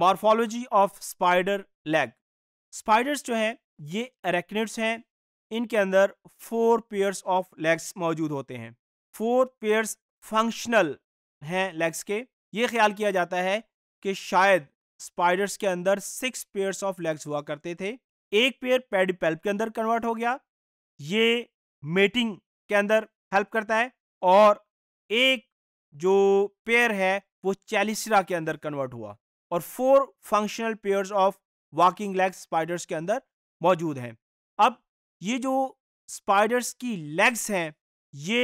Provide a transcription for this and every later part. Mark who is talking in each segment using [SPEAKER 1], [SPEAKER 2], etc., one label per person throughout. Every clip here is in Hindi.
[SPEAKER 1] morphology of spider leg spiders जो हैं ये अरेक्निड्स हैं इनके अंदर फोर पेयर्स ऑफ लेग्स मौजूद होते हैं फोर पेयर्स फंक्शनल हैं लेग्स के ये ख्याल किया जाता है कि शायद स्पाइडर्स के अंदर सिक्स पेयर्स ऑफ लेग्स हुआ करते थे एक पेयर पेडिपेल्प के अंदर कन्वर्ट हो गया ये मेटिंग के अंदर हेल्प करता है और एक जो पेयर है वो चैलिसरा के अंदर कन्वर्ट हुआ और four functional pairs of walking legs spiders के अंदर मौजूद हैं अब ये जो स्पाइडर्स की लेग्स हैं ये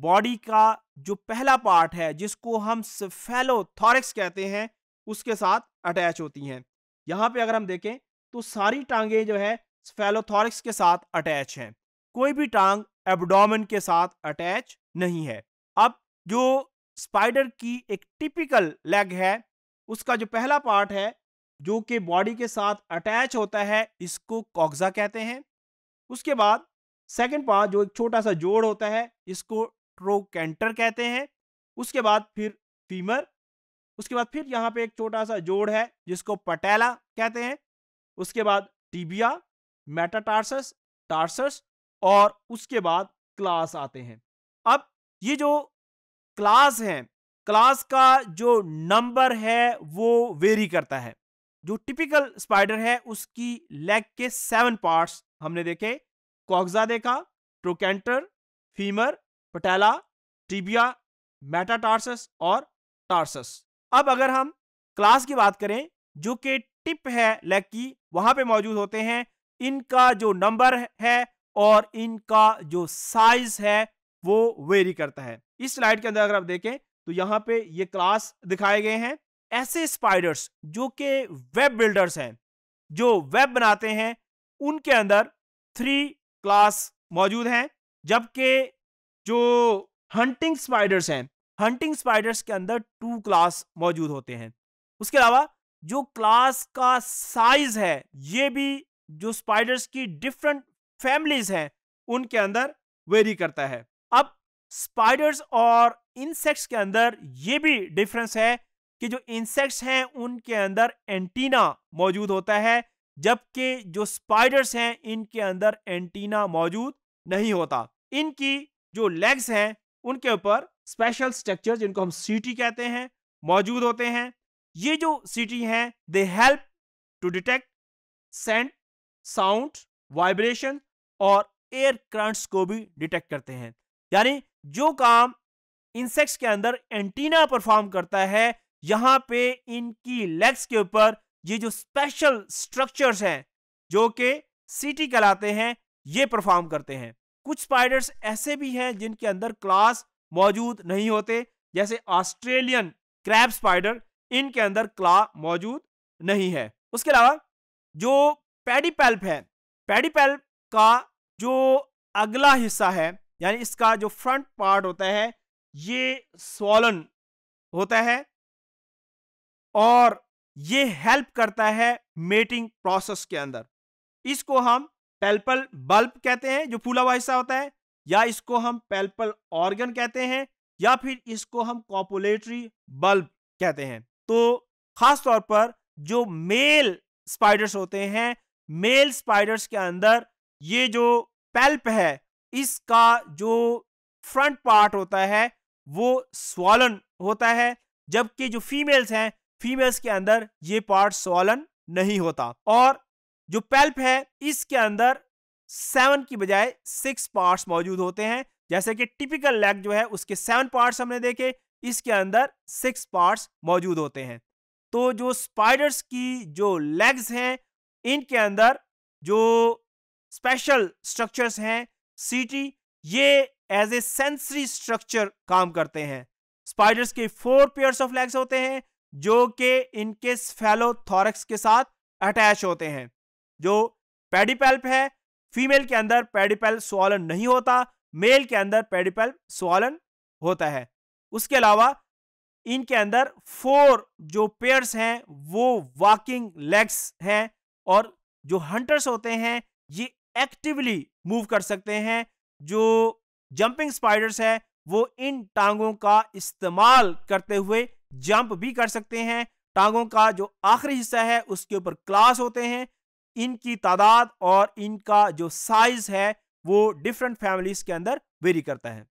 [SPEAKER 1] बॉडी का जो पहला पार्ट है जिसको हम सफेलोथॉरिक्स कहते हैं उसके साथ अटैच होती हैं यहाँ पे अगर हम देखें तो सारी टांगें जो है स्फेलोथॉरिक्स के साथ अटैच हैं कोई भी टांग एब्डोमेन के साथ अटैच नहीं है अब जो स्पाइडर की एक टिपिकल लेग है उसका जो पहला पार्ट है जो कि बॉडी के साथ अटैच होता है इसको कॉक्जा कहते हैं उसके बाद सेकंड पार्ट जो एक छोटा सा जोड़ होता है इसको ट्रोकेंटर कहते हैं उसके बाद फिर फीमर उसके बाद फिर यहाँ पे एक छोटा सा जोड़ है जिसको पटेला कहते हैं उसके बाद टीबिया मेटाटार्सस टार्सस और उसके बाद क्लास आते हैं अब ये जो क्लास हैं क्लास का जो नंबर है वो वेरी करता है जो टिपिकल स्पाइडर है उसकी लेग के सेवन पार्ट्स हमने देखे कॉक्जा देखा trochanter femur patella tibia metatarsus और टार्सस अब अगर हम क्लास की बात करें जो कि टिप है लेग की वहां पे मौजूद होते हैं इनका जो नंबर है और इनका जो साइज है वो वेरी करता है इस स्लाइड के अंदर अगर आप देखें तो यहां पे ये क्लास दिखाए गए हैं ऐसे स्पाइडर्स जो के वेब बिल्डर्स हैं जो वेब बनाते हैं उनके अंदर थ्री क्लास मौजूद हैं जबकि जो हंटिंग स्पाइडर्स हैं हंटिंग स्पाइडर्स के अंदर टू क्लास मौजूद होते हैं उसके अलावा जो क्लास का साइज है ये भी जो स्पाइडर्स की डिफरेंट फैमिलीज हैं उनके अंदर वेरी करता है स्पाइडर्स और इंसेक्ट्स के अंदर ये भी डिफरेंस है कि जो इंसेक्ट्स हैं उनके अंदर एंटीना मौजूद होता है जबकि जो स्पाइडर्स हैं इनके अंदर एंटीना मौजूद नहीं होता इनकी जो लेग्स हैं उनके ऊपर स्पेशल स्ट्रक्चर जिनको हम सीटी कहते हैं मौजूद होते हैं ये जो सीटी हैं they help to detect scent sound vibration और एयर करंट्स को भी डिटेक्ट करते हैं यानी जो काम इंसेक्ट्स के अंदर एंटीना परफॉर्म करता है यहां पे इनकी लेग्स के ऊपर ये जो स्पेशल स्ट्रक्चर्स हैं जो कि सीटी कहलाते हैं ये परफॉर्म करते हैं कुछ स्पाइडर्स ऐसे भी हैं जिनके अंदर क्लास मौजूद नहीं होते जैसे ऑस्ट्रेलियन क्रैब स्पाइडर इनके अंदर क्ला मौजूद नहीं है उसके अलावा जो पैडीपेल्प है पैडीपेल्प का जो अगला हिस्सा है यानी इसका जो फ्रंट पार्ट होता है ये सोलन होता है और ये हेल्प करता है मेटिंग प्रोसेस के अंदर इसको हम पेल्पल बल्ब कहते हैं जो फूला हुआ हिस्सा होता है या इसको हम पेल्पल ऑर्गन कहते हैं या फिर इसको हम कॉपोलेटरी बल्ब कहते हैं तो खास तौर पर जो मेल स्पाइडर्स होते हैं मेल स्पाइडर्स के अंदर ये जो पेल्प है इसका जो फ्रंट पार्ट होता है वो स्वालन होता है जबकि जो फीमेल्स हैं फीमेल्स के अंदर ये पार्ट स्वालन नहीं होता और जो पेल्प है इसके अंदर सेवन की बजाय सिक्स पार्ट्स मौजूद होते हैं जैसे कि टिपिकल लेग जो है उसके सेवन पार्ट्स हमने देखे इसके अंदर सिक्स पार्ट्स मौजूद होते हैं तो जो स्पाइडर्स की जो लेग्स हैं इनके अंदर जो स्पेशल स्ट्रक्चर्स हैं सीटी ये एज ए सेंसरी स्ट्रक्चर काम करते हैं स्पाइडर्स के फोर पेयर्स ऑफ लेग्स होते हैं जो कि इनके फेलोथोरक्स के साथ अटैच होते हैं जो पेडिपेल्प है फीमेल के अंदर पेडिपेल स्वालन नहीं होता मेल के अंदर पेडीपेल्प स्वालन होता है उसके अलावा इनके अंदर फोर जो पेयर्स हैं वो वॉकिंग लेग्स हैं और जो हंटर्स होते हैं ये एक्टिवली मूव कर सकते हैं जो जंपिंग स्पाइडर्स है वो इन टांगों का इस्तेमाल करते हुए जंप भी कर सकते हैं टांगों का जो आखिरी हिस्सा है उसके ऊपर क्लास होते हैं इनकी तादाद और इनका जो साइज है वो डिफरेंट फैमिलीज के अंदर वेरी करता है